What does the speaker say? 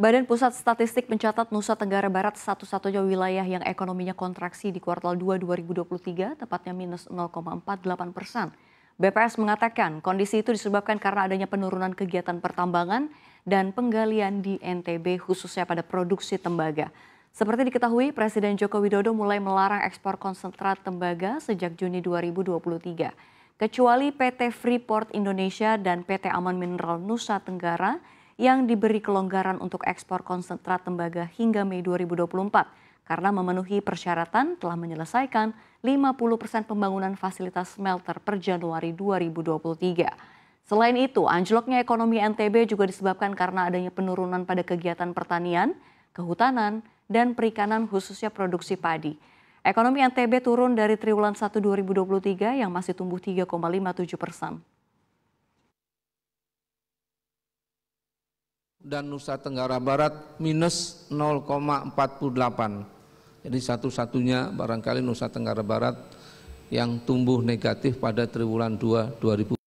Badan Pusat Statistik mencatat Nusa Tenggara Barat satu-satunya wilayah yang ekonominya kontraksi di kuartal 2 2023, tepatnya minus 0,48 persen. BPS mengatakan kondisi itu disebabkan karena adanya penurunan kegiatan pertambangan dan penggalian di NTB khususnya pada produksi tembaga. Seperti diketahui, Presiden Joko Widodo mulai melarang ekspor konsentrat tembaga sejak Juni 2023. Kecuali PT Freeport Indonesia dan PT Aman Mineral Nusa Tenggara, yang diberi kelonggaran untuk ekspor konsentrat tembaga hingga Mei 2024 karena memenuhi persyaratan telah menyelesaikan 50 persen pembangunan fasilitas smelter per Januari 2023. Selain itu, anjloknya ekonomi NTB juga disebabkan karena adanya penurunan pada kegiatan pertanian, kehutanan, dan perikanan khususnya produksi padi. Ekonomi NTB turun dari triwulan 1 2023 yang masih tumbuh 3,57 persen. dan Nusa Tenggara Barat minus 0,48. Jadi satu-satunya barangkali Nusa Tenggara Barat yang tumbuh negatif pada triwulan 2 2000